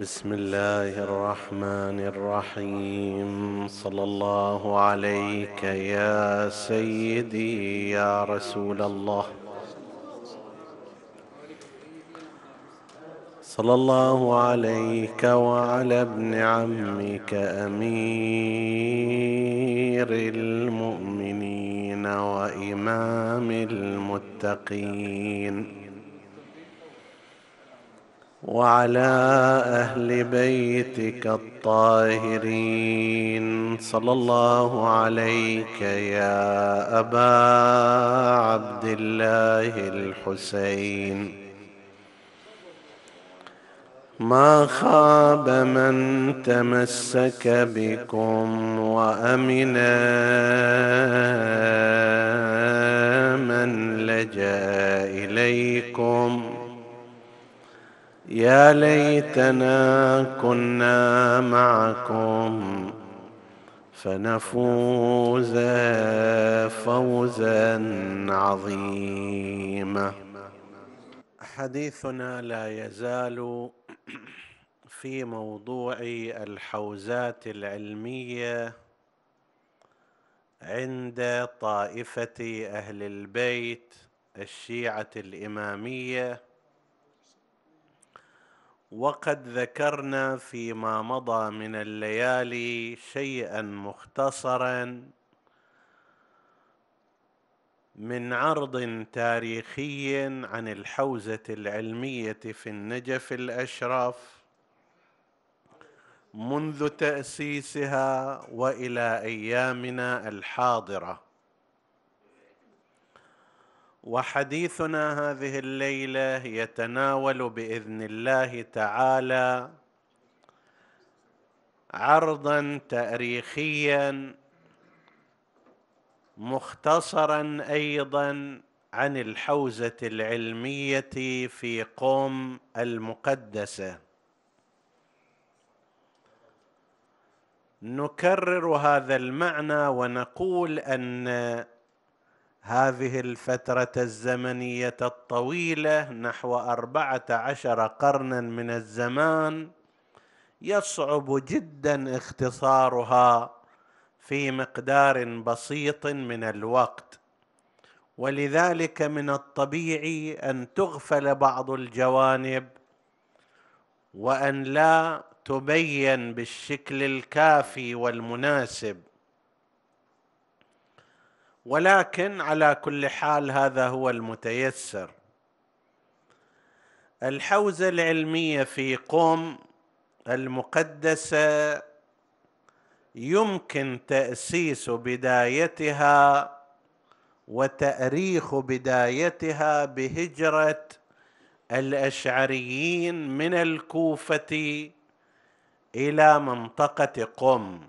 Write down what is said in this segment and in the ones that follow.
بسم الله الرحمن الرحيم صلى الله عليك يا سيدي يا رسول الله صلى الله عليك وعلى ابن عمك امير المؤمنين وامام المتقين وعلى اهل بيتك الطاهرين صلى الله عليك يا ابا عبد الله الحسين ما خاب من تمسك بكم وامنا من لجا اليكم يا ليتنا كنا معكم فنفوز فوزا عظيما حديثنا لا يزال في موضوع الحوزات العلميه عند طائفه اهل البيت الشيعه الاماميه وقد ذكرنا فيما مضى من الليالي شيئا مختصرا من عرض تاريخي عن الحوزه العلميه في النجف الاشرف منذ تاسيسها والى ايامنا الحاضره وحديثنا هذه الليله يتناول باذن الله تعالى عرضا تاريخيا مختصرا ايضا عن الحوزه العلميه في قوم المقدسه نكرر هذا المعنى ونقول ان هذه الفترة الزمنية الطويلة نحو أربعة عشر قرنا من الزمان يصعب جدا اختصارها في مقدار بسيط من الوقت ولذلك من الطبيعي ان تغفل بعض الجوانب وان لا تبين بالشكل الكافي والمناسب ولكن على كل حال هذا هو المتيسر الحوزه العلميه في قم المقدسه يمكن تاسيس بدايتها وتاريخ بدايتها بهجره الاشعريين من الكوفه الى منطقه قم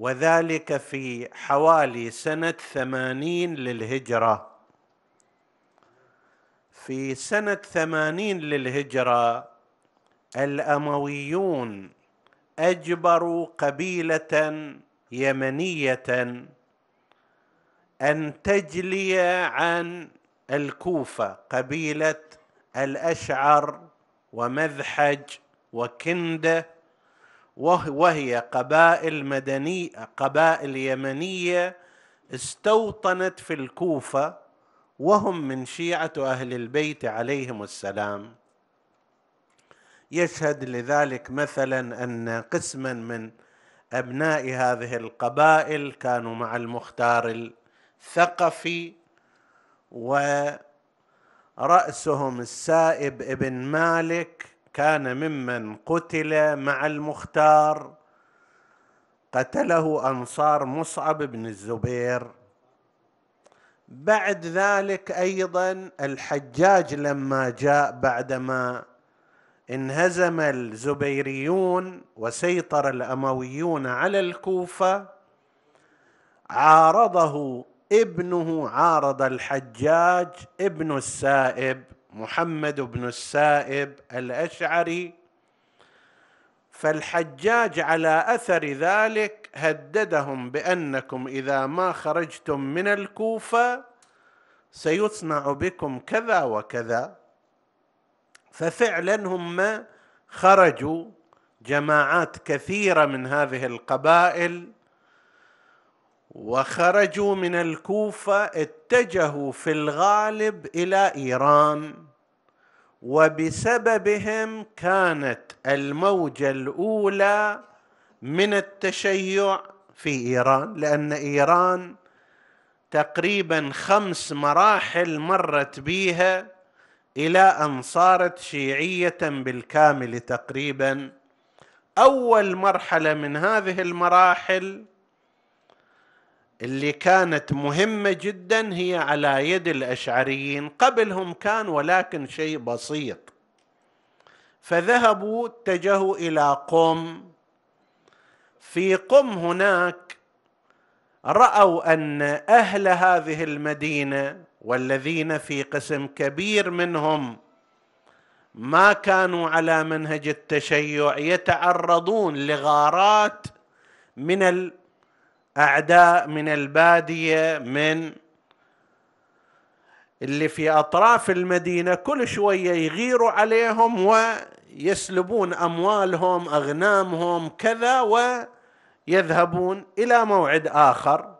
وذلك في حوالي سنة ثمانين للهجرة في سنة ثمانين للهجرة الأمويون أجبروا قبيلة يمنية أن تجلي عن الكوفة قبيلة الأشعر ومذحج وكندة وهي قبائل مدنية قبائل يمنية استوطنت في الكوفة وهم من شيعة أهل البيت عليهم السلام يشهد لذلك مثلا أن قسما من أبناء هذه القبائل كانوا مع المختار الثقفي ورأسهم السائب ابن مالك كان ممن قتل مع المختار قتله انصار مصعب بن الزبير بعد ذلك ايضا الحجاج لما جاء بعدما انهزم الزبيريون وسيطر الامويون على الكوفه عارضه ابنه عارض الحجاج ابن السائب محمد بن السائب الاشعري فالحجاج على اثر ذلك هددهم بانكم اذا ما خرجتم من الكوفه سيصنع بكم كذا وكذا ففعلا هم خرجوا جماعات كثيره من هذه القبائل وخرجوا من الكوفه اتجهوا في الغالب الى ايران وبسببهم كانت الموجه الاولى من التشيع في ايران لان ايران تقريبا خمس مراحل مرت بها الى ان صارت شيعيه بالكامل تقريبا اول مرحله من هذه المراحل اللي كانت مهمه جدا هي على يد الاشعريين قبلهم كان ولكن شيء بسيط فذهبوا اتجهوا الى قم في قم هناك راوا ان اهل هذه المدينه والذين في قسم كبير منهم ما كانوا على منهج التشيع يتعرضون لغارات من اعداء من الباديه من اللي في اطراف المدينه كل شويه يغيروا عليهم ويسلبون اموالهم اغنامهم كذا ويذهبون الى موعد اخر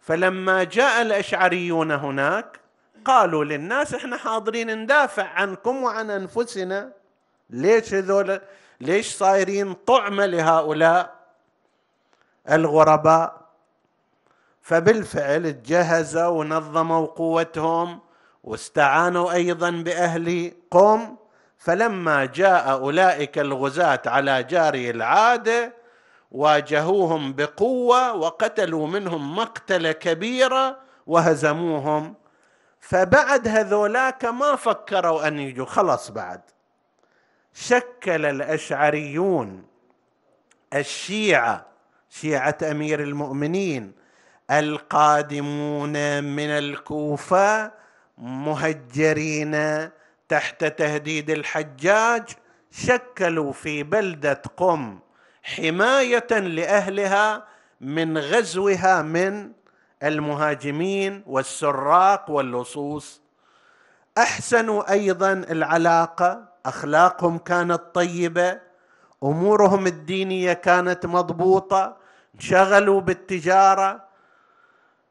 فلما جاء الاشعريون هناك قالوا للناس احنا حاضرين ندافع عنكم وعن انفسنا ليش هذول ليش صايرين طعمه لهؤلاء الغرباء فبالفعل اتجهزوا ونظموا قوتهم واستعانوا ايضا باهل قوم فلما جاء اولئك الغزاة على جاري العاده واجهوهم بقوه وقتلوا منهم مقتله كبيره وهزموهم فبعد هذولاك ما فكروا ان يجوا خلص بعد شكل الاشعريون الشيعه شيعه امير المؤمنين القادمون من الكوفه مهجرين تحت تهديد الحجاج شكلوا في بلده قم حمايه لاهلها من غزوها من المهاجمين والسراق واللصوص احسنوا ايضا العلاقه اخلاقهم كانت طيبه امورهم الدينيه كانت مضبوطه انشغلوا بالتجاره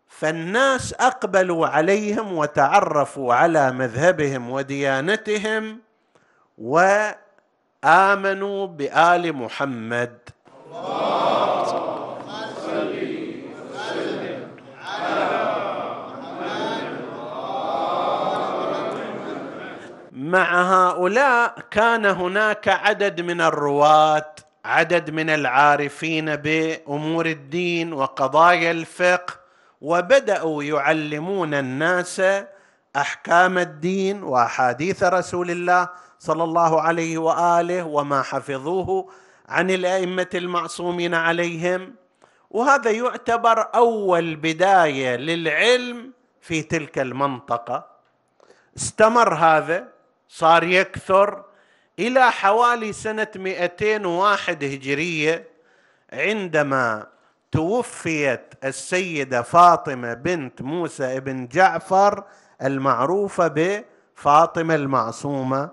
فالناس اقبلوا عليهم وتعرفوا على مذهبهم وديانتهم وامنوا بال محمد مع هؤلاء كان هناك عدد من الرواه عدد من العارفين بامور الدين وقضايا الفقه وبداوا يعلمون الناس احكام الدين واحاديث رسول الله صلى الله عليه واله وما حفظوه عن الائمه المعصومين عليهم وهذا يعتبر اول بدايه للعلم في تلك المنطقه استمر هذا صار يكثر إلى حوالي سنة 201 هجرية عندما توفيت السيدة فاطمة بنت موسى بن جعفر المعروفة بفاطمة المعصومة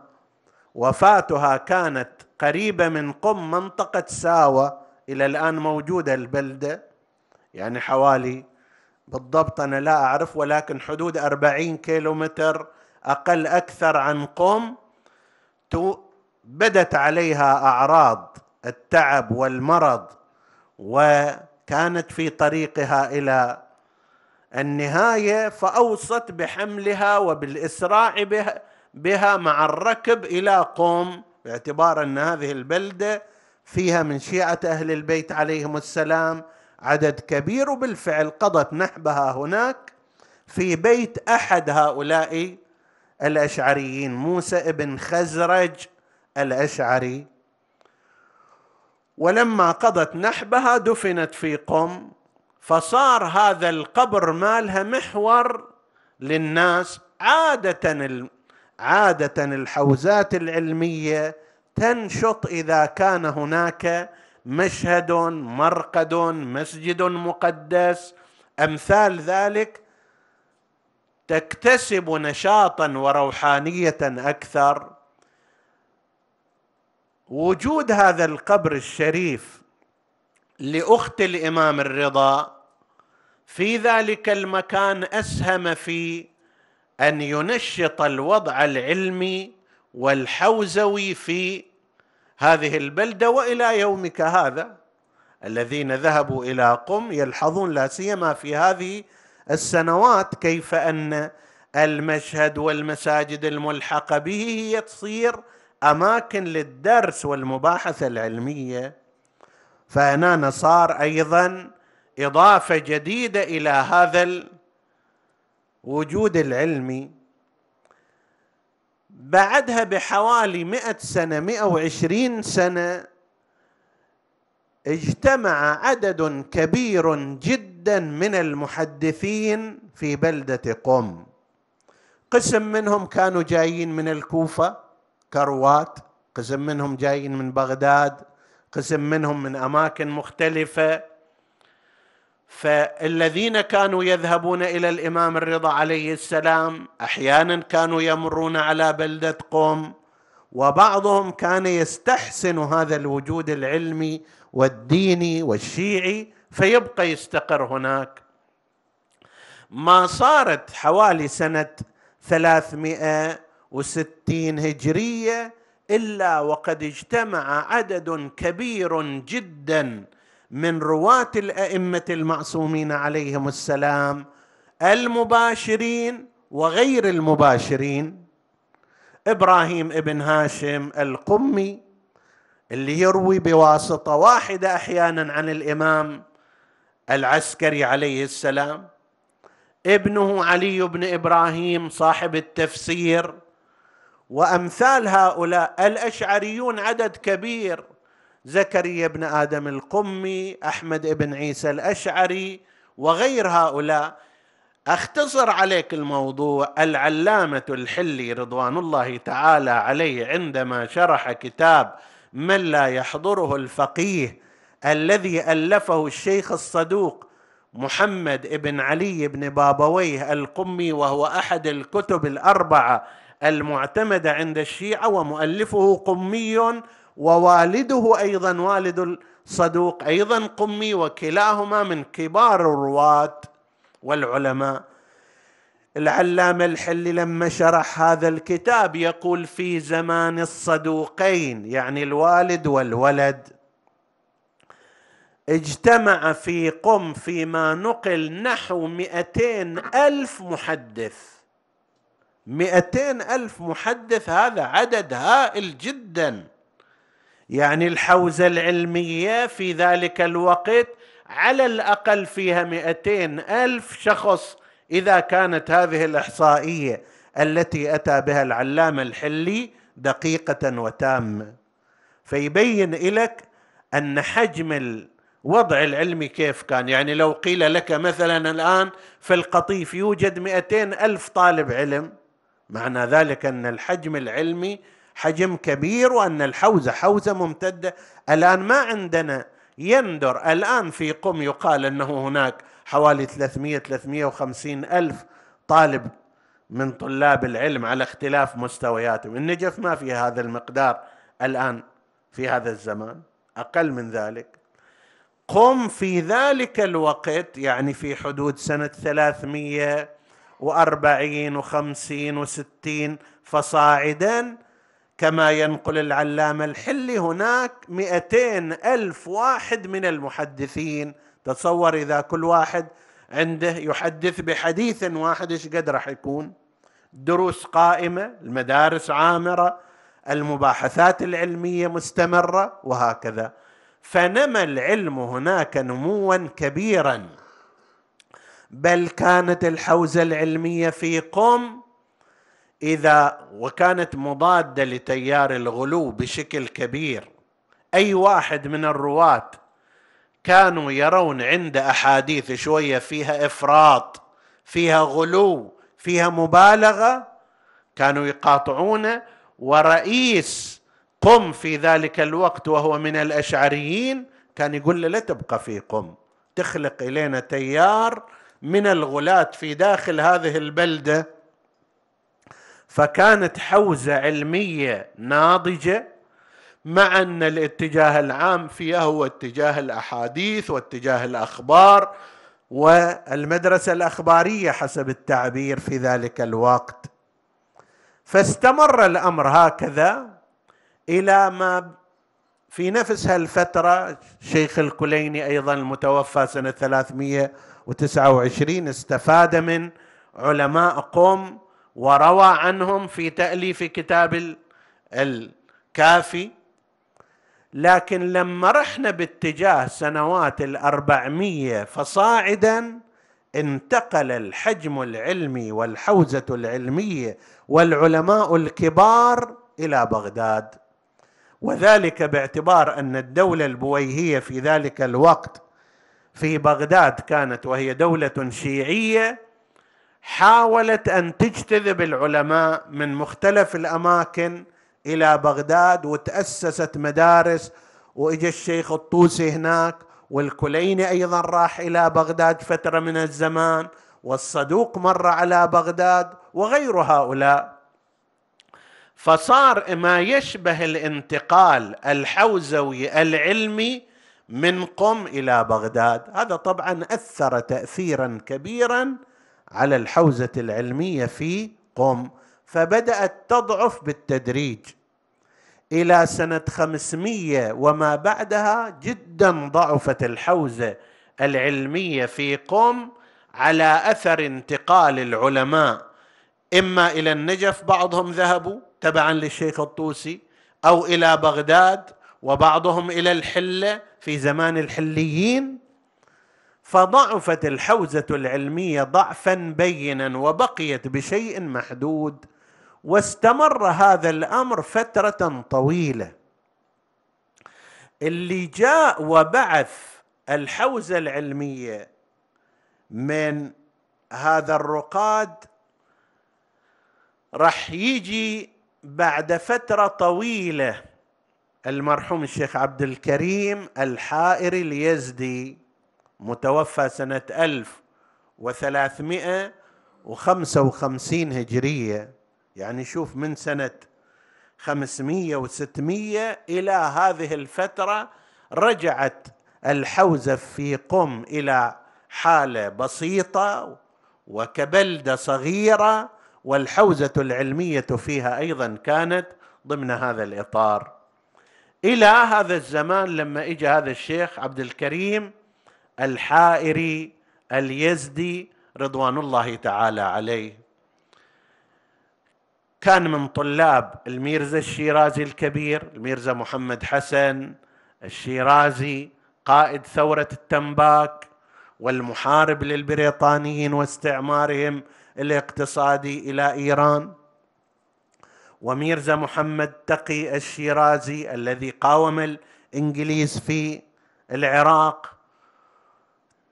وفاتها كانت قريبة من قم منطقة ساوة إلى الآن موجودة البلدة يعني حوالي بالضبط أنا لا أعرف ولكن حدود أربعين كيلومتر أقل أكثر عن قم بدت عليها اعراض التعب والمرض وكانت في طريقها الى النهايه فاوصت بحملها وبالاسراع بها, بها مع الركب الى قوم باعتبار ان هذه البلده فيها من شيعه اهل البيت عليهم السلام عدد كبير وبالفعل قضت نحبها هناك في بيت احد هؤلاء الاشعريين موسى ابن خزرج الاشعري ولما قضت نحبها دفنت في قم فصار هذا القبر مالها محور للناس عاده عاده الحوزات العلميه تنشط اذا كان هناك مشهد مرقد مسجد مقدس امثال ذلك تكتسب نشاطا وروحانيه اكثر وجود هذا القبر الشريف لاخت الامام الرضا في ذلك المكان اسهم في ان ينشط الوضع العلمي والحوزوي في هذه البلده والى يومك هذا الذين ذهبوا الى قم يلحظون لا سيما في هذه السنوات كيف ان المشهد والمساجد الملحقه به هي تصير اماكن للدرس والمباحثه العلميه فهنا صار ايضا اضافه جديده الى هذا الوجود العلمي بعدها بحوالي مئة سنة مئة وعشرين سنة اجتمع عدد كبير جدا من المحدثين في بلدة قم قسم منهم كانوا جايين من الكوفة كروات قسم منهم جايين من بغداد قسم منهم من اماكن مختلفه فالذين كانوا يذهبون الى الامام الرضا عليه السلام احيانا كانوا يمرون على بلده قم وبعضهم كان يستحسن هذا الوجود العلمي والديني والشيعي فيبقى يستقر هناك ما صارت حوالي سنه 300 وستين هجرية إلا وقد اجتمع عدد كبير جدا من رواة الأئمة المعصومين عليهم السلام المباشرين وغير المباشرين ابراهيم ابن هاشم القمي اللي يروي بواسطه واحده احيانا عن الامام العسكري عليه السلام ابنه علي بن ابراهيم صاحب التفسير وامثال هؤلاء الاشعريون عدد كبير زكريا بن ادم القمي احمد بن عيسى الاشعري وغير هؤلاء اختصر عليك الموضوع العلامه الحلي رضوان الله تعالى عليه عندما شرح كتاب من لا يحضره الفقيه الذي الفه الشيخ الصدوق محمد بن علي بن بابويه القمي وهو احد الكتب الاربعه المعتمدة عند الشيعة ومؤلفه قمي ووالده أيضا والد الصدوق أيضا قمي وكلاهما من كبار الرواة والعلماء العلامة الحلي لما شرح هذا الكتاب يقول في زمان الصدوقين يعني الوالد والولد اجتمع في قم فيما نقل نحو مئتين ألف محدث مئتين ألف محدث هذا عدد هائل جدا يعني الحوزة العلمية في ذلك الوقت على الأقل فيها مئتين ألف شخص إذا كانت هذه الإحصائية التي أتى بها العلامة الحلي دقيقة وتامة فيبين لك أن حجم الوضع العلمي كيف كان يعني لو قيل لك مثلا الآن في القطيف يوجد 200 ألف طالب علم معنى ذلك ان الحجم العلمي حجم كبير وان الحوزه حوزه ممتده الان ما عندنا يندر الان في قم يقال انه هناك حوالي 300 350 الف طالب من طلاب العلم على اختلاف مستوياتهم النجف ما في هذا المقدار الان في هذا الزمان اقل من ذلك قم في ذلك الوقت يعني في حدود سنه 300 وأربعين وخمسين وستين فصاعدا كما ينقل العلامة الحلي هناك مئتين ألف واحد من المحدثين تصور إذا كل واحد عنده يحدث بحديث واحد ايش قد راح يكون دروس قائمة المدارس عامرة المباحثات العلمية مستمرة وهكذا فنمى العلم هناك نموا كبيرا بل كانت الحوزه العلميه في قم اذا وكانت مضاده لتيار الغلو بشكل كبير اي واحد من الرواه كانوا يرون عند احاديث شويه فيها افراط فيها غلو فيها مبالغه كانوا يقاطعونه ورئيس قم في ذلك الوقت وهو من الاشعريين كان يقول له لا تبقى في قم تخلق الينا تيار من الغلاة في داخل هذه البلده فكانت حوزه علميه ناضجه مع ان الاتجاه العام فيها هو اتجاه الاحاديث واتجاه الاخبار والمدرسه الاخباريه حسب التعبير في ذلك الوقت فاستمر الامر هكذا الى ما في نفس هالفتره الشيخ الكليني ايضا المتوفى سنه 300 وتسعة استفاد من علماء قوم وروى عنهم في تأليف كتاب الكافي لكن لما رحنا باتجاه سنوات الأربعمية فصاعدا انتقل الحجم العلمي والحوزة العلمية والعلماء الكبار إلى بغداد وذلك باعتبار أن الدولة البويهية في ذلك الوقت في بغداد كانت وهي دوله شيعيه حاولت ان تجتذب العلماء من مختلف الاماكن الى بغداد وتاسست مدارس واجى الشيخ الطوسي هناك والكليني ايضا راح الى بغداد فتره من الزمان والصدوق مر على بغداد وغير هؤلاء فصار ما يشبه الانتقال الحوزوي العلمي من قم الى بغداد هذا طبعا اثر تاثيرا كبيرا على الحوزه العلميه في قم فبدات تضعف بالتدريج الى سنه 500 وما بعدها جدا ضعفت الحوزه العلميه في قم على اثر انتقال العلماء اما الى النجف بعضهم ذهبوا تبعا للشيخ الطوسي او الى بغداد وبعضهم الى الحله في زمان الحليين فضعفت الحوزه العلميه ضعفا بينا وبقيت بشيء محدود واستمر هذا الامر فتره طويله اللي جاء وبعث الحوزه العلميه من هذا الرقاد راح يجي بعد فتره طويله المرحوم الشيخ عبد الكريم الحائري اليزدي متوفى سنة 1355 هجرية يعني شوف من سنة 500 و600 إلى هذه الفترة رجعت الحوزة في قم إلى حالة بسيطة وكبلدة صغيرة والحوزة العلمية فيها أيضا كانت ضمن هذا الإطار الى هذا الزمان لما اجى هذا الشيخ عبد الكريم الحائري اليزدي رضوان الله تعالى عليه كان من طلاب الميرزا الشيرازي الكبير الميرزا محمد حسن الشيرازي قائد ثورة التنباك والمحارب للبريطانيين واستعمارهم الاقتصادي إلى إيران وميرزا محمد تقي الشيرازي الذي قاوم الانجليز في العراق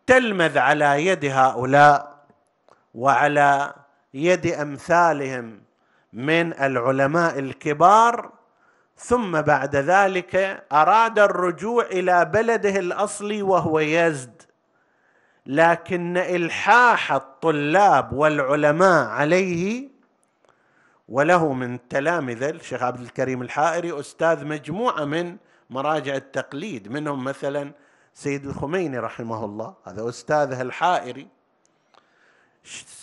تلمذ على يد هؤلاء وعلى يد امثالهم من العلماء الكبار ثم بعد ذلك اراد الرجوع الى بلده الاصلي وهو يزد لكن الحاح الطلاب والعلماء عليه وله من تلامذه الشيخ عبد الكريم الحائري استاذ مجموعه من مراجع التقليد منهم مثلا سيد الخميني رحمه الله هذا استاذه الحائري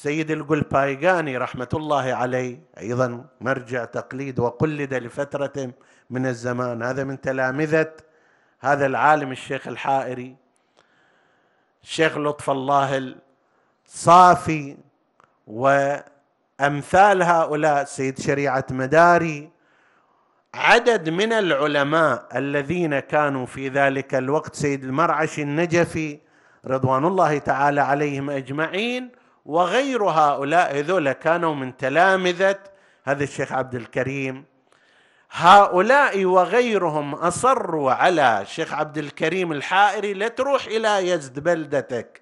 سيد القلبايقاني رحمة الله عليه أيضا مرجع تقليد وقلد لفترة من الزمان هذا من تلامذة هذا العالم الشيخ الحائري الشيخ لطف الله الصافي و امثال هؤلاء سيد شريعه مداري عدد من العلماء الذين كانوا في ذلك الوقت سيد المرعش النجفي رضوان الله تعالى عليهم اجمعين وغير هؤلاء هذول كانوا من تلامذه هذا الشيخ عبد الكريم هؤلاء وغيرهم اصروا على الشيخ عبد الكريم الحائري لا تروح الى يزد بلدتك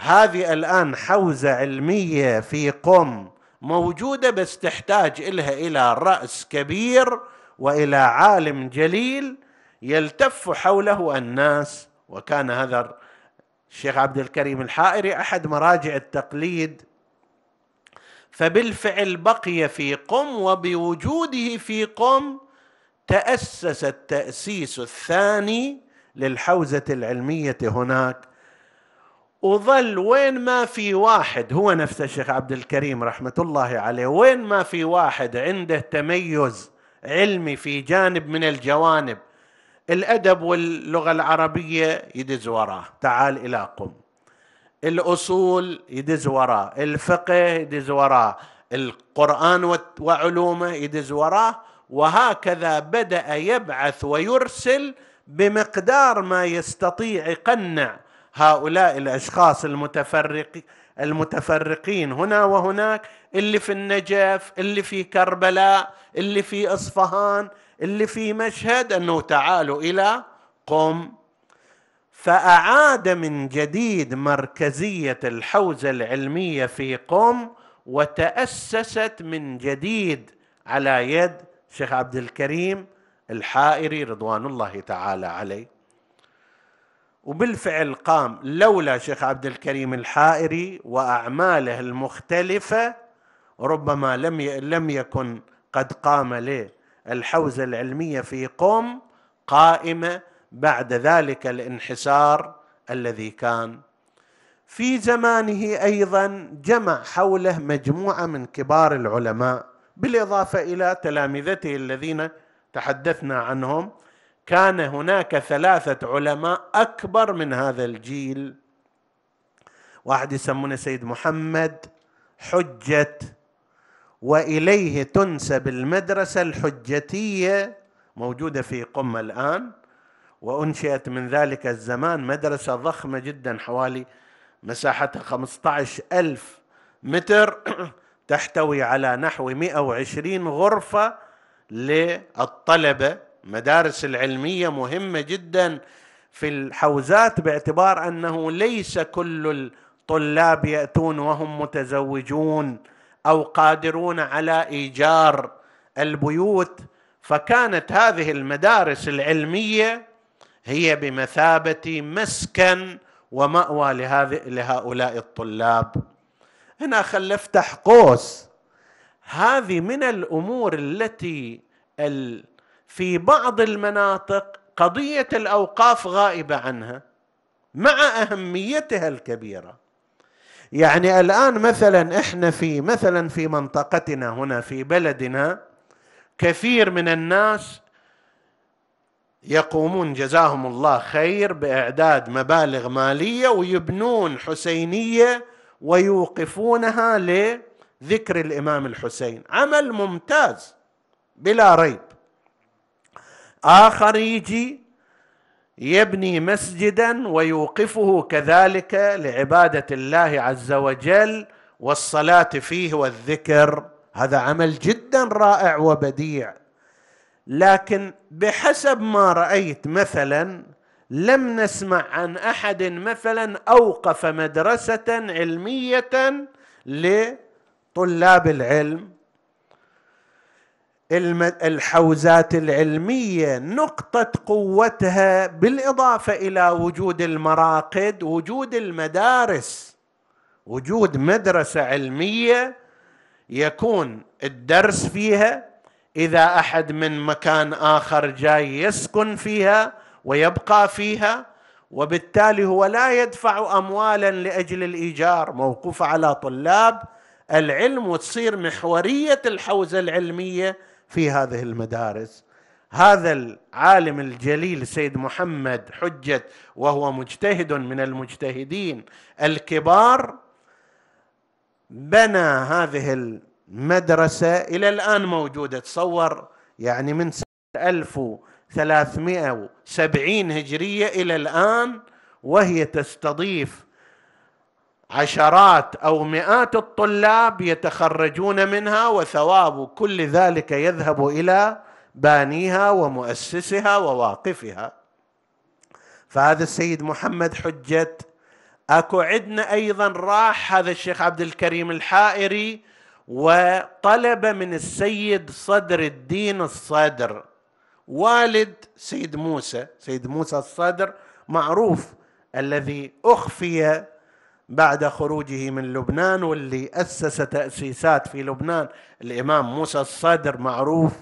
هذه الآن حوزة علمية في قم موجودة بس تحتاج إلها إلى رأس كبير وإلى عالم جليل يلتف حوله الناس وكان هذا الشيخ عبد الكريم الحائري أحد مراجع التقليد فبالفعل بقي في قم وبوجوده في قم تأسس التأسيس الثاني للحوزة العلمية هناك وظل وين ما في واحد هو نفس الشيخ عبد الكريم رحمة الله عليه وين ما في واحد عنده تميز علمي في جانب من الجوانب الأدب واللغة العربية يدز وراه تعال إلى قم الأصول يدز وراه الفقه يدز وراه القرآن وعلومه يدز وراه وهكذا بدأ يبعث ويرسل بمقدار ما يستطيع يقنع هؤلاء الاشخاص المتفرق المتفرقين هنا وهناك اللي في النجف اللي في كربلاء اللي في اصفهان اللي في مشهد انه تعالوا الى قم فاعاد من جديد مركزيه الحوزه العلميه في قم وتاسست من جديد على يد شيخ عبد الكريم الحائري رضوان الله تعالى عليه وبالفعل قام لولا شيخ عبد الكريم الحائري واعماله المختلفه ربما لم لم يكن قد قام للحوزه العلميه في قوم قائمه بعد ذلك الانحسار الذي كان في زمانه ايضا جمع حوله مجموعه من كبار العلماء بالاضافه الى تلامذته الذين تحدثنا عنهم كان هناك ثلاثة علماء أكبر من هذا الجيل واحد يسمونه سيد محمد حجة وإليه تنسب المدرسة الحجتية موجودة في قمة الآن وأنشئت من ذلك الزمان مدرسة ضخمة جدا حوالي مساحتها 15 ألف متر تحتوي على نحو 120 غرفة للطلبة المدارس العلميه مهمه جدا في الحوزات باعتبار انه ليس كل الطلاب ياتون وهم متزوجون او قادرون على ايجار البيوت فكانت هذه المدارس العلميه هي بمثابه مسكن وماوى لهذه لهؤلاء الطلاب هنا خل افتح قوس هذه من الامور التي ال في بعض المناطق قضيه الاوقاف غائبه عنها مع اهميتها الكبيره يعني الان مثلا احنا في مثلا في منطقتنا هنا في بلدنا كثير من الناس يقومون جزاهم الله خير باعداد مبالغ ماليه ويبنون حسينيه ويوقفونها لذكر الامام الحسين عمل ممتاز بلا ريب آخر يجي يبني مسجدا ويوقفه كذلك لعبادة الله عز وجل والصلاة فيه والذكر هذا عمل جدا رائع وبديع لكن بحسب ما رأيت مثلا لم نسمع عن أحد مثلا أوقف مدرسة علمية لطلاب العلم الحوزات العلميه نقطه قوتها بالاضافه الى وجود المراقد وجود المدارس وجود مدرسه علميه يكون الدرس فيها اذا احد من مكان اخر جاي يسكن فيها ويبقى فيها وبالتالي هو لا يدفع اموالا لاجل الايجار موقوف على طلاب العلم وتصير محوريه الحوزه العلميه في هذه المدارس هذا العالم الجليل سيد محمد حجة وهو مجتهد من المجتهدين الكبار بنى هذه المدرسة إلى الآن موجودة تصور يعني من سنة 1370 هجرية إلى الآن وهي تستضيف عشرات او مئات الطلاب يتخرجون منها وثواب كل ذلك يذهب الى بانيها ومؤسسها وواقفها فهذا السيد محمد حجه اكو عندنا ايضا راح هذا الشيخ عبد الكريم الحائري وطلب من السيد صدر الدين الصدر والد سيد موسى سيد موسى الصدر معروف الذي اخفي بعد خروجه من لبنان واللي اسس تاسيسات في لبنان الامام موسى الصدر معروف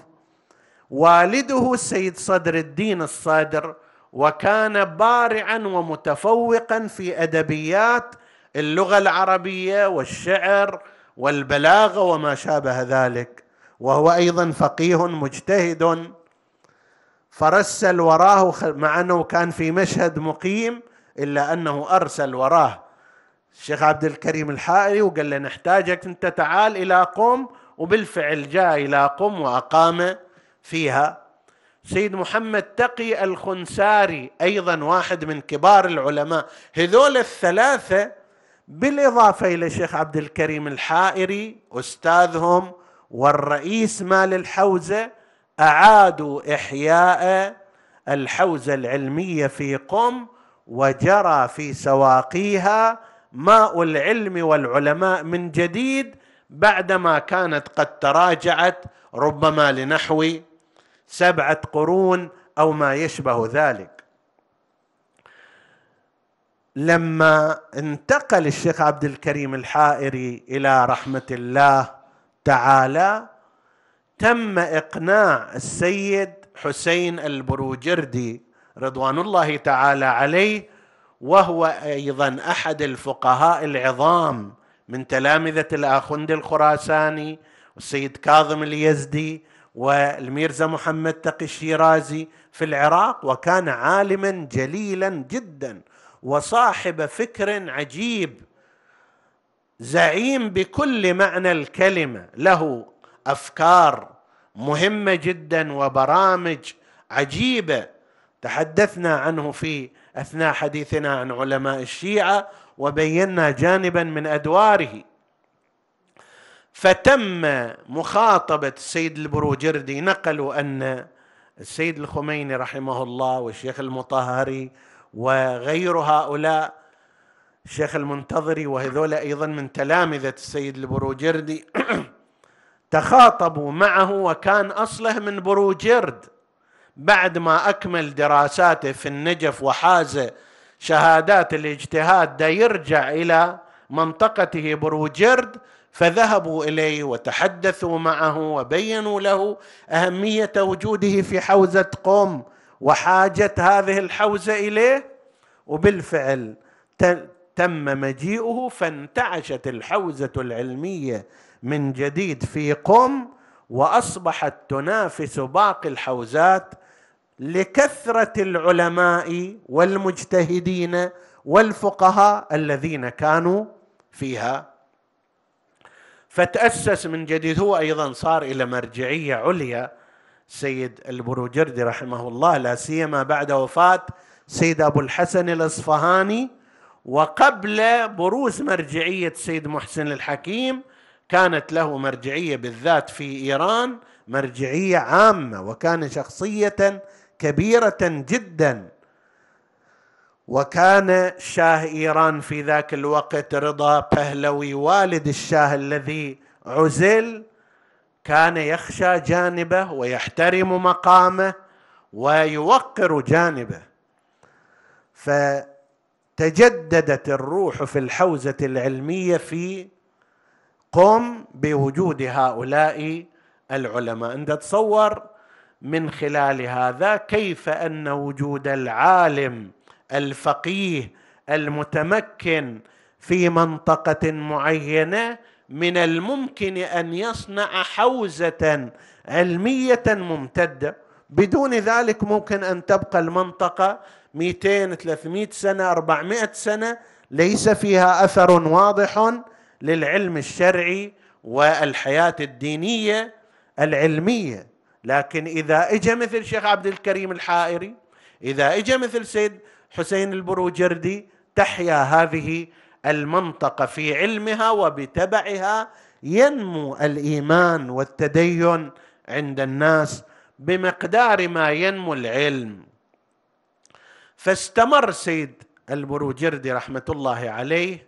والده السيد صدر الدين الصادر وكان بارعا ومتفوقا في ادبيات اللغه العربيه والشعر والبلاغه وما شابه ذلك وهو ايضا فقيه مجتهد فرسل وراه مع انه كان في مشهد مقيم الا انه ارسل وراه الشيخ عبد الكريم الحائري وقال له نحتاجك انت تعال الى قم وبالفعل جاء الى قم واقام فيها سيد محمد تقي الخنساري ايضا واحد من كبار العلماء هذول الثلاثه بالاضافه الى الشيخ عبد الكريم الحائري استاذهم والرئيس مال الحوزه اعادوا احياء الحوزه العلميه في قم وجرى في سواقيها ماء العلم والعلماء من جديد بعدما كانت قد تراجعت ربما لنحو سبعه قرون او ما يشبه ذلك لما انتقل الشيخ عبد الكريم الحائري الى رحمه الله تعالى تم اقناع السيد حسين البروجردي رضوان الله تعالى عليه وهو ايضا احد الفقهاء العظام من تلامذه الاخند الخراساني والسيد كاظم اليزدي والميرزا محمد تقي الشيرازي في العراق وكان عالما جليلا جدا وصاحب فكر عجيب زعيم بكل معنى الكلمه له افكار مهمه جدا وبرامج عجيبه تحدثنا عنه في اثناء حديثنا عن علماء الشيعه وبينا جانبا من ادواره فتم مخاطبه السيد البروجردي نقلوا ان السيد الخميني رحمه الله والشيخ المطهري وغير هؤلاء الشيخ المنتظري وهذول ايضا من تلامذه السيد البروجردي تخاطبوا معه وكان اصله من بروجرد بعد ما أكمل دراساته في النجف وحاز شهادات الاجتهاد ده يرجع إلى منطقته بروجرد فذهبوا إليه وتحدثوا معه وبينوا له أهمية وجوده في حوزة قوم وحاجة هذه الحوزة إليه وبالفعل تم مجيئه فانتعشت الحوزة العلمية من جديد في قم وأصبحت تنافس باقي الحوزات لكثره العلماء والمجتهدين والفقهاء الذين كانوا فيها فتاسس من جديد هو ايضا صار الى مرجعيه عليا سيد البروجردي رحمه الله لا سيما بعد وفاه سيد ابو الحسن الاصفهاني وقبل بروز مرجعيه سيد محسن الحكيم كانت له مرجعيه بالذات في ايران مرجعيه عامه وكان شخصيه كبيره جدا وكان شاه ايران في ذاك الوقت رضا بهلوي والد الشاه الذي عزل كان يخشى جانبه ويحترم مقامه ويوقر جانبه فتجددت الروح في الحوزه العلميه في قم بوجود هؤلاء العلماء انت تصور من خلال هذا كيف ان وجود العالم الفقيه المتمكن في منطقه معينه من الممكن ان يصنع حوزه علميه ممتده بدون ذلك ممكن ان تبقى المنطقه 200 300 سنه 400 سنه ليس فيها اثر واضح للعلم الشرعي والحياه الدينيه العلميه لكن إذا إجا مثل شيخ عبد الكريم الحائري إذا إجا مثل سيد حسين البروجردي تحيا هذه المنطقة في علمها وبتبعها ينمو الإيمان والتدين عند الناس بمقدار ما ينمو العلم فاستمر سيد البروجردي رحمة الله عليه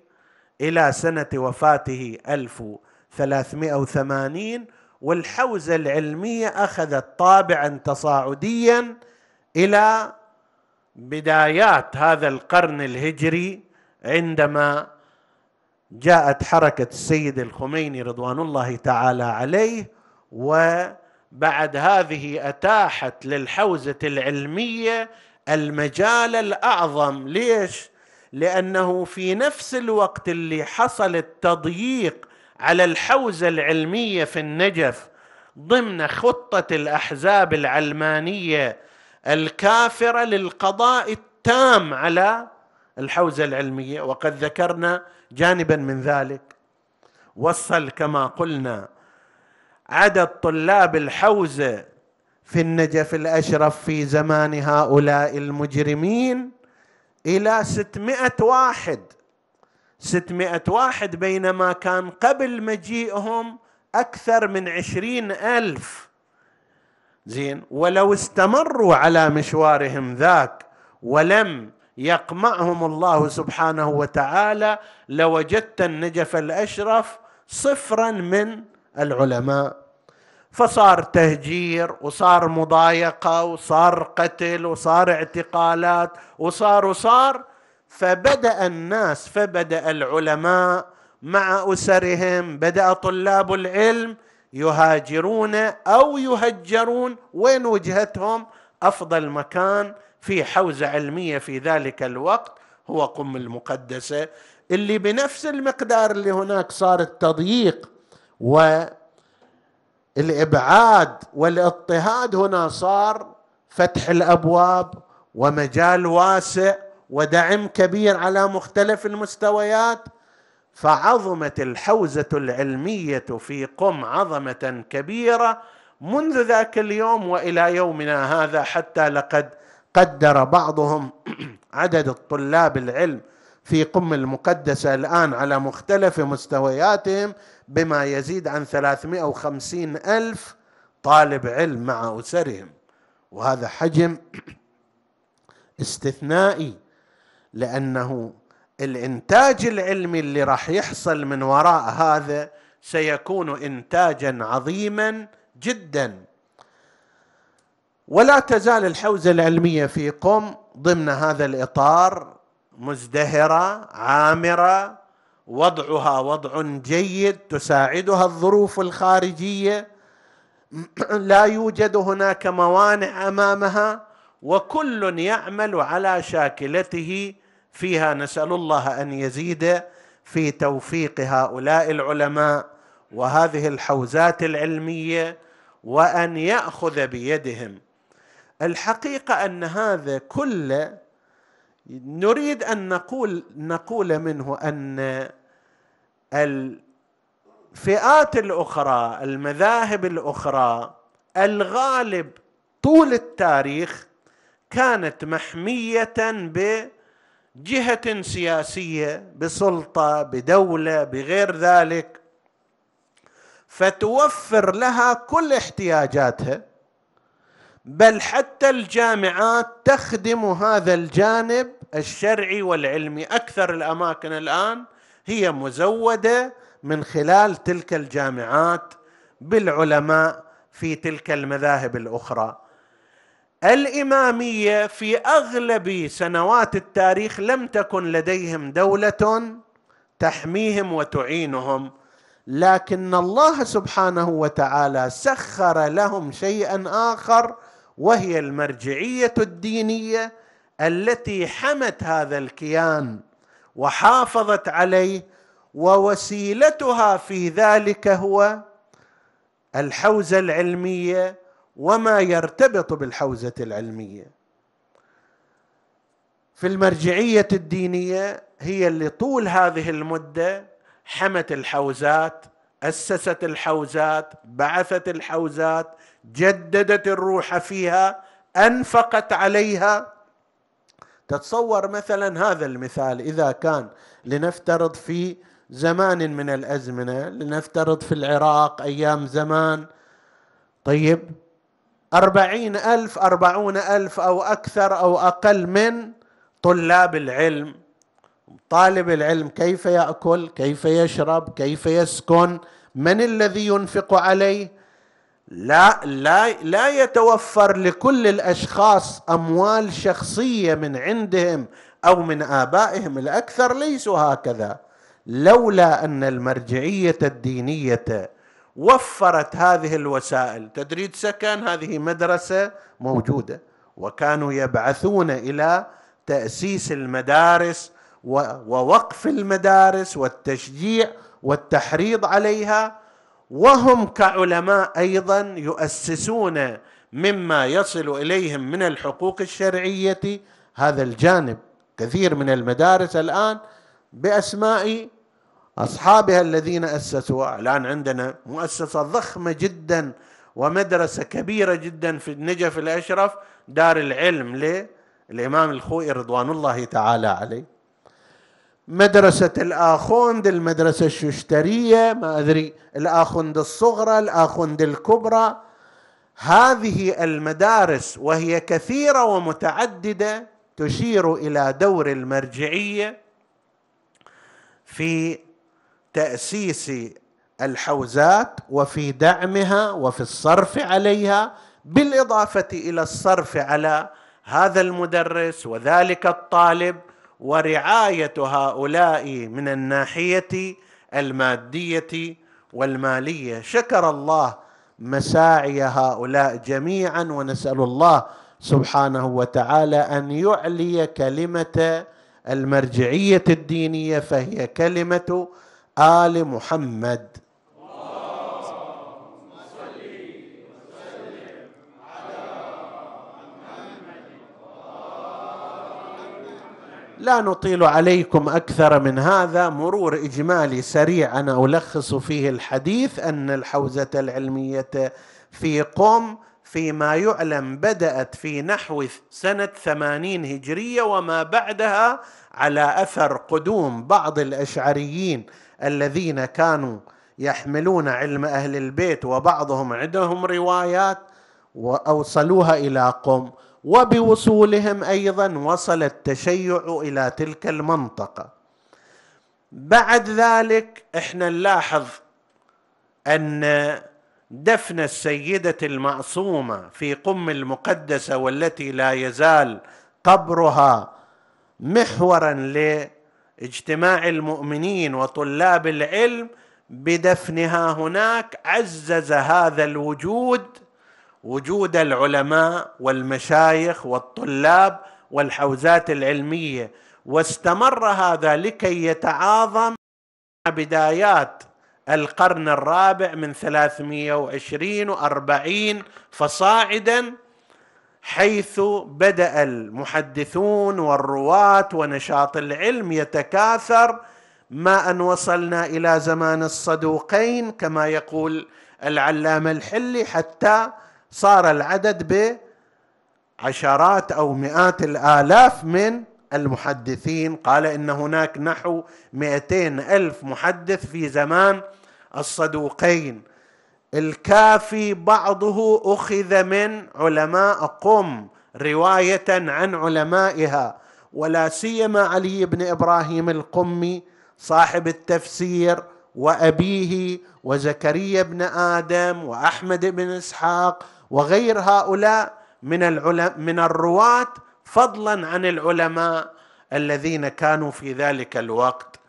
إلى سنة وفاته 1380 والحوزه العلميه اخذت طابعا تصاعديا الى بدايات هذا القرن الهجري عندما جاءت حركه السيد الخميني رضوان الله تعالى عليه وبعد هذه اتاحت للحوزه العلميه المجال الاعظم ليش لانه في نفس الوقت اللي حصل التضييق على الحوزه العلميه في النجف ضمن خطه الاحزاب العلمانيه الكافره للقضاء التام على الحوزه العلميه وقد ذكرنا جانبا من ذلك وصل كما قلنا عدد طلاب الحوزه في النجف الاشرف في زمان هؤلاء المجرمين الى 600 واحد ستمائة واحد بينما كان قبل مجيئهم أكثر من عشرين ألف زين ولو استمروا على مشوارهم ذاك ولم يقمعهم الله سبحانه وتعالى لوجدت النجف الأشرف صفرا من العلماء فصار تهجير وصار مضايقة وصار قتل وصار اعتقالات وصار وصار فبدا الناس فبدا العلماء مع اسرهم بدا طلاب العلم يهاجرون او يهجرون وين وجهتهم افضل مكان في حوزه علميه في ذلك الوقت هو قم المقدسه اللي بنفس المقدار اللي هناك صار التضييق والابعاد والاضطهاد هنا صار فتح الابواب ومجال واسع ودعم كبير على مختلف المستويات فعظمت الحوزه العلميه في قم عظمه كبيره منذ ذاك اليوم والى يومنا هذا حتى لقد قدر بعضهم عدد الطلاب العلم في قم المقدسة الآن على مختلف مستوياتهم بما يزيد عن 350 ألف طالب علم مع أسرهم وهذا حجم استثنائي لانه الانتاج العلمي اللي راح يحصل من وراء هذا سيكون انتاجا عظيما جدا ولا تزال الحوزه العلميه في قم ضمن هذا الاطار مزدهره عامره وضعها وضع جيد تساعدها الظروف الخارجيه لا يوجد هناك موانع امامها وكل يعمل على شاكلته فيها نسال الله ان يزيد في توفيق هؤلاء العلماء وهذه الحوزات العلميه وان ياخذ بيدهم الحقيقه ان هذا كله نريد ان نقول نقول منه ان الفئات الاخرى المذاهب الاخرى الغالب طول التاريخ كانت محميه ب جهه سياسيه بسلطه بدوله بغير ذلك فتوفر لها كل احتياجاتها بل حتى الجامعات تخدم هذا الجانب الشرعي والعلمي اكثر الاماكن الان هي مزوده من خلال تلك الجامعات بالعلماء في تلك المذاهب الاخرى الاماميه في اغلب سنوات التاريخ لم تكن لديهم دوله تحميهم وتعينهم لكن الله سبحانه وتعالى سخر لهم شيئا اخر وهي المرجعيه الدينيه التي حمت هذا الكيان وحافظت عليه ووسيلتها في ذلك هو الحوزه العلميه وما يرتبط بالحوزه العلميه في المرجعيه الدينيه هي اللي طول هذه المده حمت الحوزات اسست الحوزات بعثت الحوزات جددت الروح فيها انفقت عليها تتصور مثلا هذا المثال اذا كان لنفترض في زمان من الازمنه لنفترض في العراق ايام زمان طيب أربعين ألف أربعون ألف أو أكثر أو أقل من طلاب العلم طالب العلم كيف يأكل كيف يشرب كيف يسكن من الذي ينفق عليه لا لا لا يتوفر لكل الاشخاص اموال شخصيه من عندهم او من ابائهم الاكثر ليسوا هكذا لولا ان المرجعيه الدينيه وفرت هذه الوسائل تدريد سكن هذه مدرسه موجوده وكانوا يبعثون الى تاسيس المدارس ووقف المدارس والتشجيع والتحريض عليها وهم كعلماء ايضا يؤسسون مما يصل اليهم من الحقوق الشرعيه هذا الجانب كثير من المدارس الان باسماء اصحابها الذين اسسوها الان عندنا مؤسسه ضخمه جدا ومدرسه كبيره جدا في النجف الاشرف دار العلم للامام الخوي رضوان الله تعالى عليه مدرسة الآخوند المدرسة الششترية ما أدري الآخوند الصغرى الآخوند الكبرى هذه المدارس وهي كثيرة ومتعددة تشير إلى دور المرجعية في تاسيس الحوزات وفي دعمها وفي الصرف عليها بالاضافه الى الصرف على هذا المدرس وذلك الطالب ورعايه هؤلاء من الناحيه الماديه والماليه شكر الله مساعي هؤلاء جميعا ونسال الله سبحانه وتعالى ان يعلي كلمه المرجعيه الدينيه فهي كلمه ال محمد لا نطيل عليكم اكثر من هذا مرور اجمالي سريع انا الخص فيه الحديث ان الحوزه العلميه في قم فيما يعلم بدأت في نحو سنة ثمانين هجرية وما بعدها على أثر قدوم بعض الأشعريين الذين كانوا يحملون علم اهل البيت وبعضهم عندهم روايات واوصلوها الى قم وبوصولهم ايضا وصل التشيع الى تلك المنطقه بعد ذلك احنا نلاحظ ان دفن السيده المعصومه في قم المقدسه والتي لا يزال قبرها محورا ل اجتماع المؤمنين وطلاب العلم بدفنها هناك عزز هذا الوجود وجود العلماء والمشايخ والطلاب والحوزات العلميه واستمر هذا لكي يتعاظم بدايات القرن الرابع من 320 و40 فصاعدا حيث بدا المحدثون والرواه ونشاط العلم يتكاثر ما ان وصلنا الى زمان الصدوقين كما يقول العلامه الحلي حتى صار العدد بعشرات او مئات الالاف من المحدثين قال ان هناك نحو 200 الف محدث في زمان الصدوقين الكافي بعضه اخذ من علماء قم روايه عن علمائها ولا سيما علي بن ابراهيم القمي صاحب التفسير وابيه وزكريا بن ادم واحمد بن اسحاق وغير هؤلاء من العلم من الرواه فضلا عن العلماء الذين كانوا في ذلك الوقت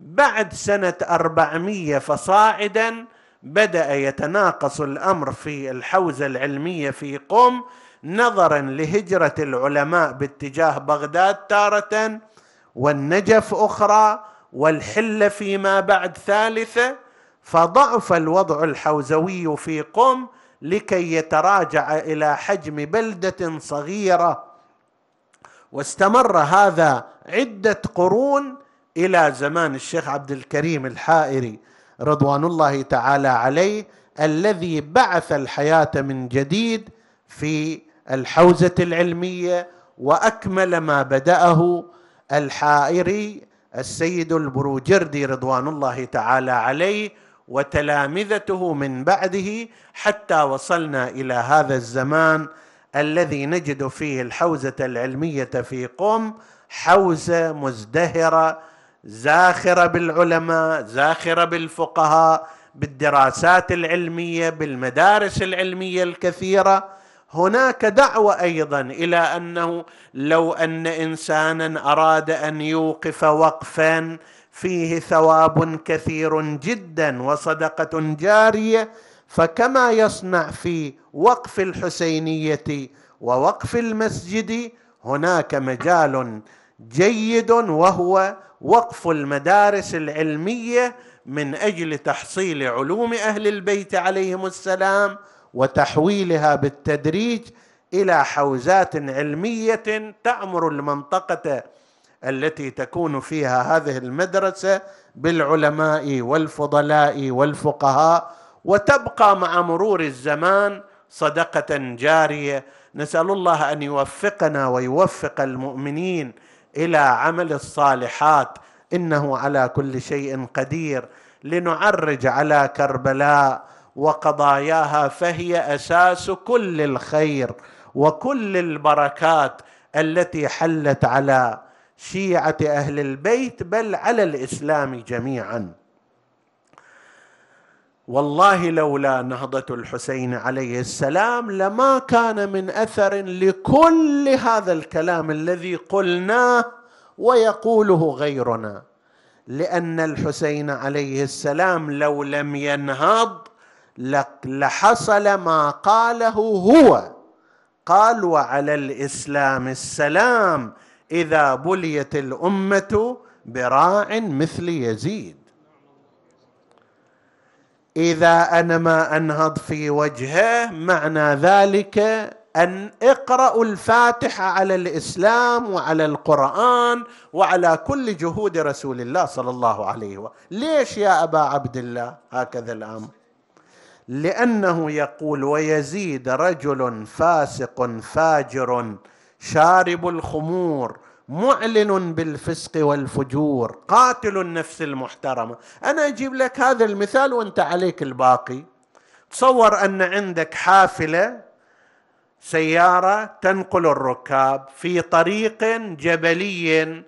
بعد سنه 400 فصاعدا بدا يتناقص الامر في الحوزه العلميه في قم نظرا لهجره العلماء باتجاه بغداد تاره والنجف اخرى والحله فيما بعد ثالثه فضعف الوضع الحوزوي في قم لكي يتراجع الى حجم بلده صغيره واستمر هذا عده قرون الى زمان الشيخ عبد الكريم الحائري رضوان الله تعالى عليه الذي بعث الحياه من جديد في الحوزه العلميه واكمل ما بداه الحائري السيد البروجردي رضوان الله تعالى عليه وتلامذته من بعده حتى وصلنا الى هذا الزمان الذي نجد فيه الحوزه العلميه في قم حوزه مزدهره زاخره بالعلماء زاخره بالفقهاء بالدراسات العلميه بالمدارس العلميه الكثيره هناك دعوه ايضا الى انه لو ان انسانا اراد ان يوقف وقفا فيه ثواب كثير جدا وصدقه جاريه فكما يصنع في وقف الحسينيه ووقف المسجد هناك مجال جيد وهو وقف المدارس العلميه من اجل تحصيل علوم اهل البيت عليهم السلام وتحويلها بالتدريج الى حوزات علميه تامر المنطقه التي تكون فيها هذه المدرسه بالعلماء والفضلاء والفقهاء وتبقى مع مرور الزمان صدقه جاريه نسال الله ان يوفقنا ويوفق المؤمنين الى عمل الصالحات انه على كل شيء قدير لنعرج على كربلاء وقضاياها فهي اساس كل الخير وكل البركات التي حلت على شيعه اهل البيت بل على الاسلام جميعا والله لولا نهضة الحسين عليه السلام لما كان من أثر لكل هذا الكلام الذي قلناه ويقوله غيرنا لأن الحسين عليه السلام لو لم ينهض لحصل ما قاله هو قال وعلى الإسلام السلام إذا بليت الأمة براع مثل يزيد اذا انا ما انهض في وجهه معنى ذلك ان اقرأوا الفاتحه على الاسلام وعلى القران وعلى كل جهود رسول الله صلى الله عليه وسلم، ليش يا ابا عبد الله هكذا الامر؟ لانه يقول ويزيد رجل فاسق فاجر شارب الخمور معلن بالفسق والفجور قاتل النفس المحترمه انا اجيب لك هذا المثال وانت عليك الباقي تصور ان عندك حافله سياره تنقل الركاب في طريق جبلي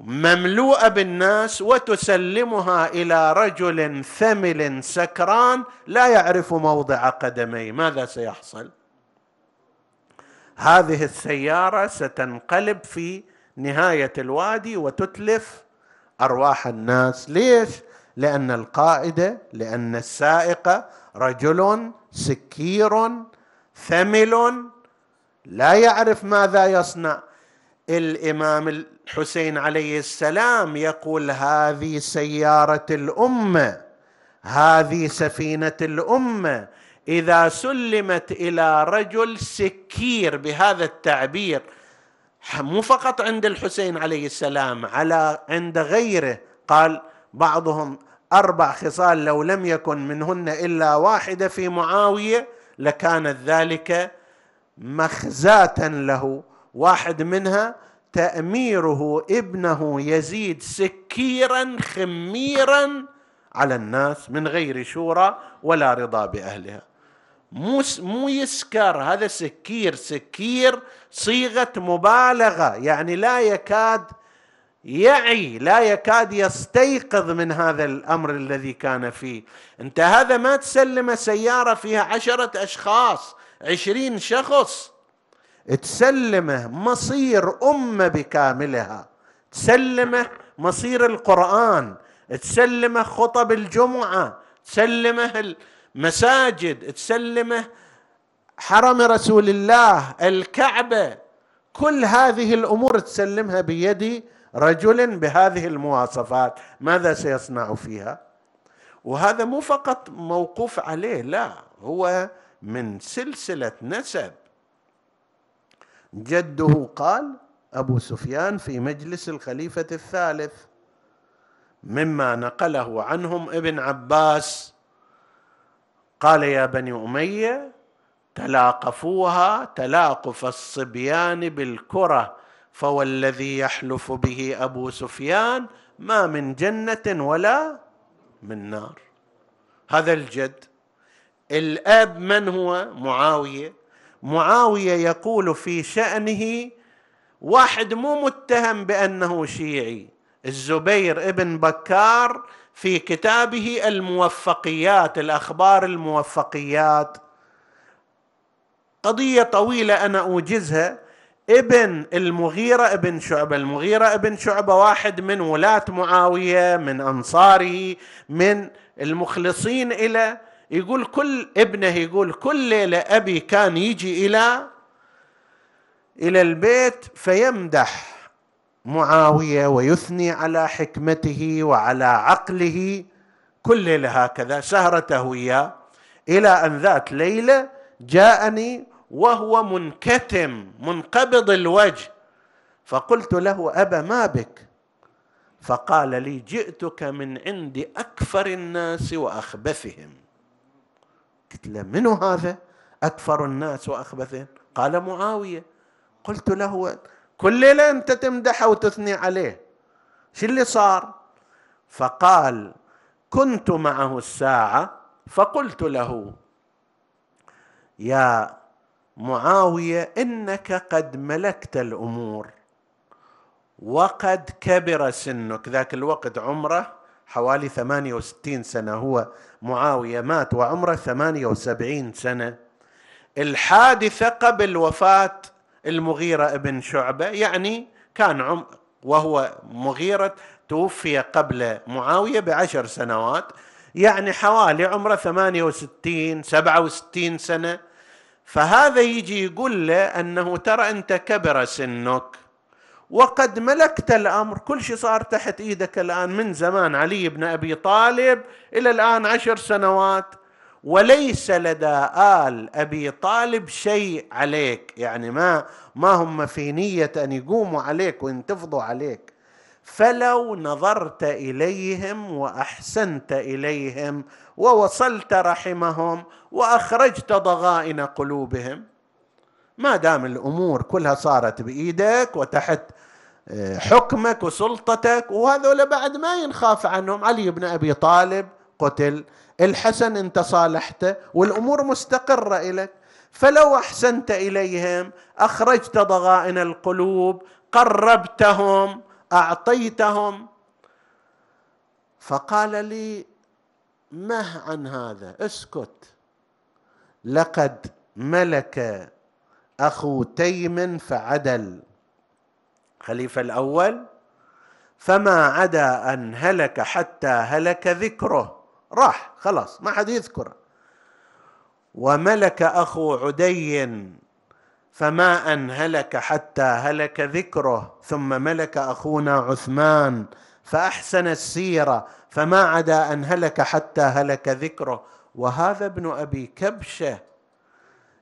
مملوءه بالناس وتسلمها الى رجل ثمل سكران لا يعرف موضع قدميه ماذا سيحصل هذه السياره ستنقلب في نهايه الوادي وتتلف ارواح الناس ليش لان القائده لان السائق رجل سكير ثمل لا يعرف ماذا يصنع الامام الحسين عليه السلام يقول هذه سياره الامه هذه سفينه الامه اذا سلمت الى رجل سكير بهذا التعبير مو فقط عند الحسين عليه السلام على عند غيره قال بعضهم اربع خصال لو لم يكن منهن الا واحده في معاويه لكانت ذلك مخزاه له واحد منها تاميره ابنه يزيد سكيرا خميرا على الناس من غير شورى ولا رضا باهلها مو مو يسكر هذا سكير سكير صيغه مبالغه يعني لا يكاد يعي لا يكاد يستيقظ من هذا الامر الذي كان فيه انت هذا ما تسلم سياره فيها عشره اشخاص عشرين شخص تسلمه مصير امه بكاملها تسلمه مصير القران تسلمه خطب الجمعه تسلمه مساجد تسلمه حرم رسول الله الكعبه كل هذه الامور تسلمها بيد رجل بهذه المواصفات ماذا سيصنع فيها وهذا مو فقط موقوف عليه لا هو من سلسله نسب جده قال ابو سفيان في مجلس الخليفه الثالث مما نقله عنهم ابن عباس قال يا بني اميه تلاقفوها تلاقف الصبيان بالكره فوالذي يحلف به ابو سفيان ما من جنه ولا من نار هذا الجد الاب من هو معاويه معاويه يقول في شانه واحد مو متهم بانه شيعي الزبير ابن بكار في كتابه الموفقيات الاخبار الموفقيات قضيه طويله انا اوجزها ابن المغيرة ابن شعبة المغيرة ابن شعبة واحد من ولاة معاوية من أنصاره من المخلصين إلى يقول كل ابنه يقول كل ليلة أبي كان يجي إلى إلى البيت فيمدح معاويه ويثني على حكمته وعلى عقله كل ليله هكذا سهرته وياه الى ان ذات ليله جاءني وهو منكتم منقبض الوجه فقلت له ابا ما بك فقال لي جئتك من عند اكفر الناس واخبثهم قلت له من هذا اكفر الناس واخبثهم قال معاويه قلت له كل ليله انت تمدحه وتثني عليه شو اللي صار فقال كنت معه الساعه فقلت له يا معاويه انك قد ملكت الامور وقد كبر سنك ذاك الوقت عمره حوالي 68 سنة هو معاوية مات وعمره 78 سنة الحادثة قبل وفاة المغيرة بن شعبة يعني كان عم وهو مغيرة توفي قبل معاوية بعشر سنوات يعني حوالي عمره 68 67 سنة فهذا يجي يقول له أنه ترى أنت كبر سنك وقد ملكت الأمر كل شيء صار تحت إيدك الآن من زمان علي بن أبي طالب إلى الآن عشر سنوات وليس لدى آل أبي طالب شيء عليك يعني ما ما هم في نية أن يقوموا عليك وينتفضوا عليك فلو نظرت إليهم وأحسنت إليهم ووصلت رحمهم وأخرجت ضغائن قلوبهم ما دام الأمور كلها صارت بإيدك وتحت آه، حكمك وسلطتك وهذول بعد ما ينخاف عنهم علي بن أبي طالب قتل الحسن انت صالحته والامور مستقره لك فلو احسنت اليهم اخرجت ضغائن القلوب قربتهم اعطيتهم فقال لي مه عن هذا اسكت لقد ملك اخو تيم فعدل خليفه الاول فما عدا ان هلك حتى هلك ذكره راح خلاص ما حد يذكره وملك اخو عدي فما ان هلك حتى هلك ذكره ثم ملك اخونا عثمان فاحسن السيره فما عدا ان هلك حتى هلك ذكره وهذا ابن ابي كبشه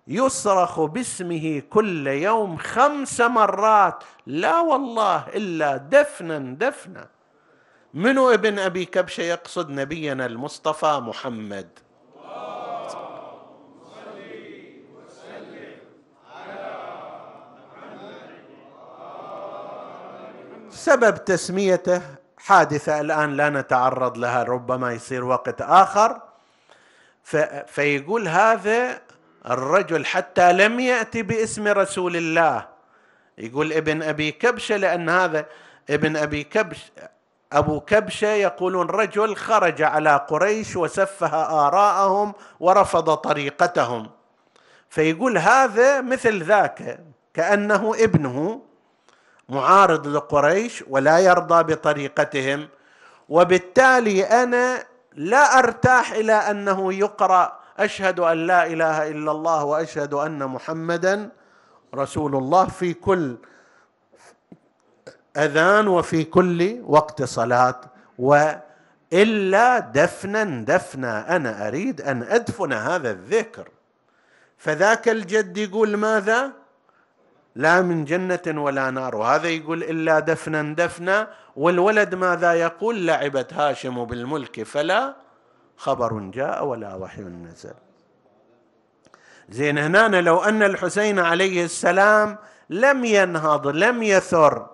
يصرخ باسمه كل يوم خمس مرات لا والله الا دفنا دفنا منو ابن ابي كبشه يقصد نبينا المصطفى محمد سبب تسميته حادثه الان لا نتعرض لها ربما يصير وقت اخر فيقول هذا الرجل حتى لم ياتي باسم رسول الله يقول ابن ابي كبشه لان هذا ابن ابي كبش أبو كبشة يقولون رجل خرج على قريش وسفه آراءهم ورفض طريقتهم فيقول هذا مثل ذاك كأنه ابنه معارض لقريش ولا يرضى بطريقتهم وبالتالي أنا لا أرتاح إلى أنه يقرأ أشهد أن لا إله إلا الله وأشهد أن محمدا رسول الله في كل اذان وفي كل وقت صلاه والا دفنا دفنا انا اريد ان ادفن هذا الذكر فذاك الجد يقول ماذا لا من جنة ولا نار وهذا يقول إلا دفنا دفنا والولد ماذا يقول لعبت هاشم بالملك فلا خبر جاء ولا وحي نزل زين هنا لو أن الحسين عليه السلام لم ينهض لم يثر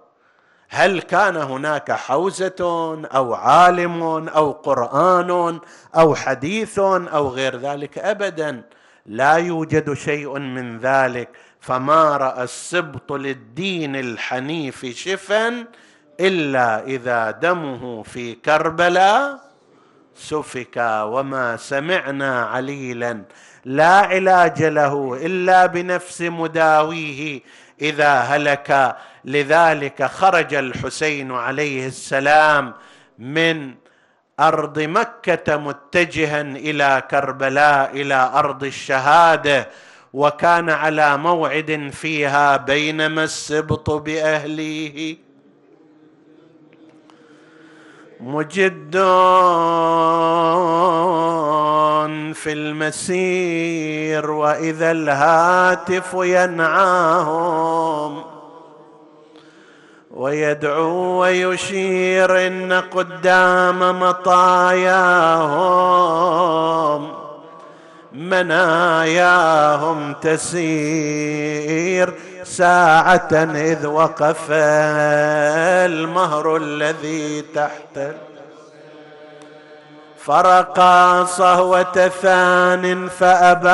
هل كان هناك حوزه او عالم او قران او حديث او غير ذلك ابدا لا يوجد شيء من ذلك فما راى السبط للدين الحنيف شفا الا اذا دمه في كربلاء سفك وما سمعنا عليلا لا علاج له الا بنفس مداويه اذا هلك لذلك خرج الحسين عليه السلام من ارض مكه متجها الى كربلاء الى ارض الشهاده وكان على موعد فيها بينما السبط باهليه مجد في المسير واذا الهاتف ينعاهم ويدعو ويشير ان قدام مطاياهم مناياهم تسير ساعه اذ وقف المهر الذي تحت فرقا صهوة ثان فأبى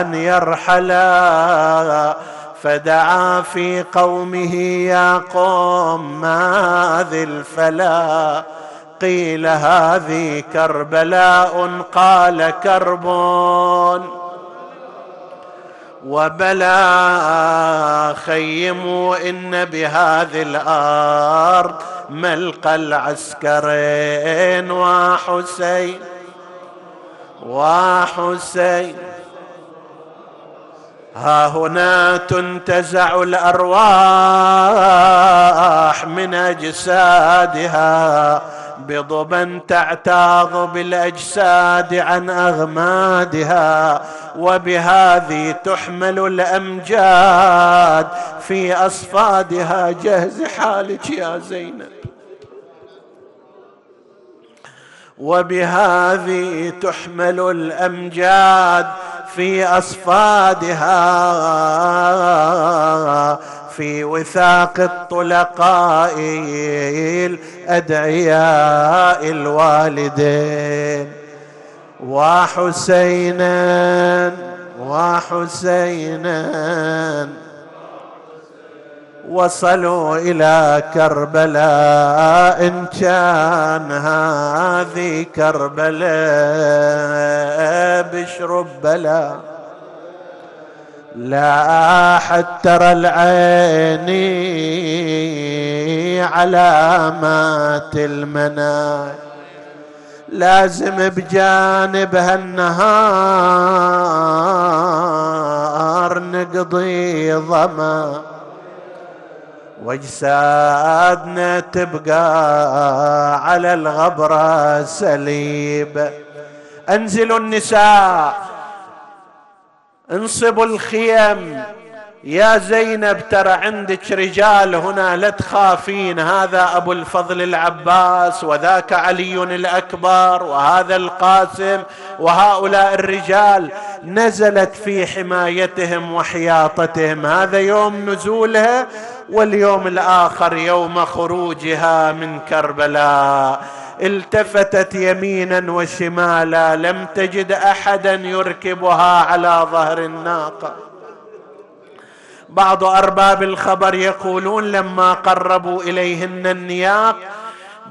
أن يرحلا فدعا في قومه يا قوم ما ذي الفلا قيل هذه كربلاء قال كرب وبلا خيموا إن بهذه الأرض ملقى العسكرين وحسين وحسين ها هنا تنتزع الارواح من اجسادها بضبا تعتاض بالاجساد عن اغمادها وبهذه تحمل الامجاد في اصفادها جهز حالك يا زينب وبهذه تحمل الامجاد في اصفادها في وثاق الطلقاء الأدعياء الوالدين وحسينا وحسينا وصلوا إلى كربلاء إن كان هذه كربلاء بشرب بلاء لا أحد ترى العين علامات المناي لازم بجانب هالنهار نقضي ظما واجسادنا تبقى على الغبره سليب انزلوا النساء انصبوا الخيم يا زينب ترى عندك رجال هنا لا تخافين هذا ابو الفضل العباس وذاك علي الاكبر وهذا القاسم وهؤلاء الرجال نزلت في حمايتهم وحياطتهم هذا يوم نزولها واليوم الاخر يوم خروجها من كربلاء التفتت يمينا وشمالا لم تجد احدا يركبها على ظهر الناقه بعض ارباب الخبر يقولون لما قربوا اليهن النياق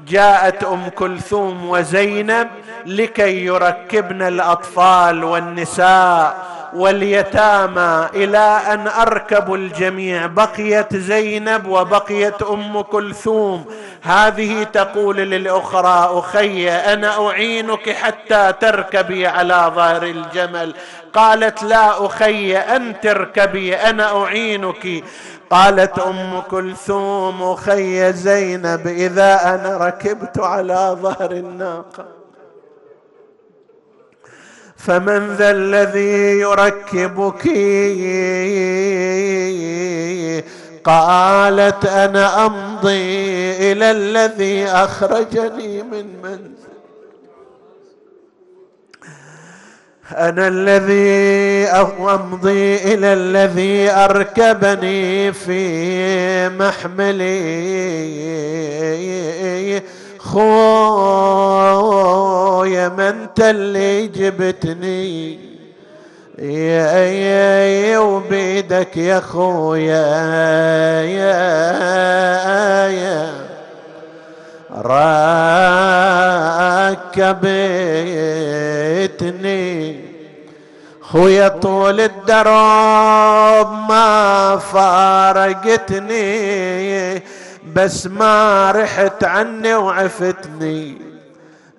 جاءت ام كلثوم وزينب لكي يركبن الاطفال والنساء واليتامى الى ان اركبوا الجميع بقيت زينب وبقيت ام كلثوم هذه تقول للاخرى اخي انا اعينك حتى تركبي على ظهر الجمل قالت لا اخي انت اركبي انا اعينك قالت ام كلثوم اخي زينب اذا انا ركبت على ظهر الناقه فمن ذا الذي يركبك قالت انا امضي الى الذي اخرجني من منزل انا الذي امضي الى الذي اركبني في محملي خويا ما انت اللي جبتني يا يا وبيدك يا خويا يا يا ركبتني خويا طول الدرب ما فارقتني بس ما رحت عني وعفتني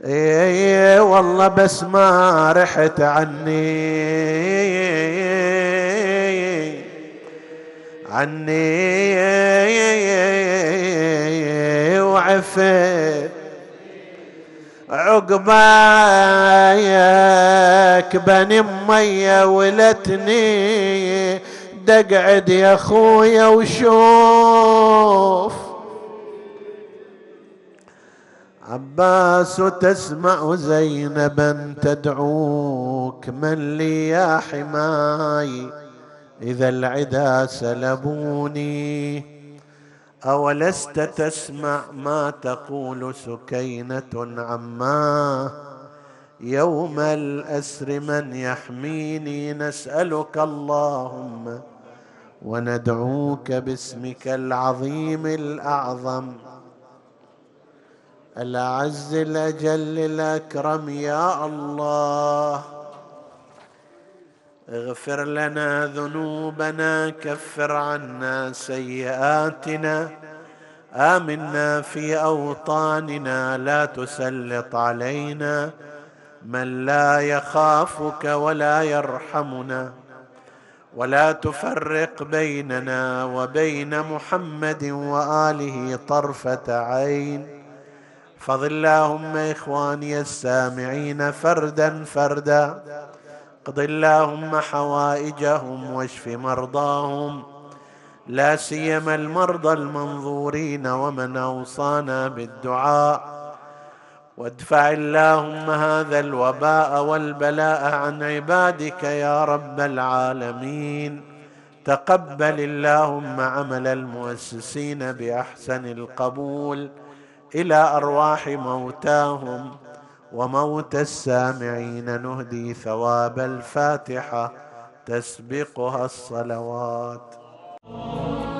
اي إيه، والله بس ما رحت عني عني إيه، وعفت عقباك بني مية ولتني دقعد يا اخويا وشوف عباس تسمع زينبا تدعوك من لي يا حماي إذا العدا سلبوني أولست تسمع ما تقول سكينة عماه يوم الأسر من يحميني نسألك اللهم وندعوك باسمك العظيم الأعظم الأعز الأجل الأكرم يا الله اغفر لنا ذنوبنا كفر عنا سيئاتنا آمنا في أوطاننا لا تسلط علينا من لا يخافك ولا يرحمنا ولا تفرق بيننا وبين محمد وآله طرفة عين فضل اللهم إخواني السامعين فردا فردا اقض اللهم حوائجهم واشف مرضاهم لا سيما المرضى المنظورين ومن أوصانا بالدعاء وادفع اللهم هذا الوباء والبلاء عن عبادك يا رب العالمين تقبل اللهم عمل المؤسسين بأحسن القبول الى ارواح موتاهم وموت السامعين نهدي ثواب الفاتحه تسبقها الصلوات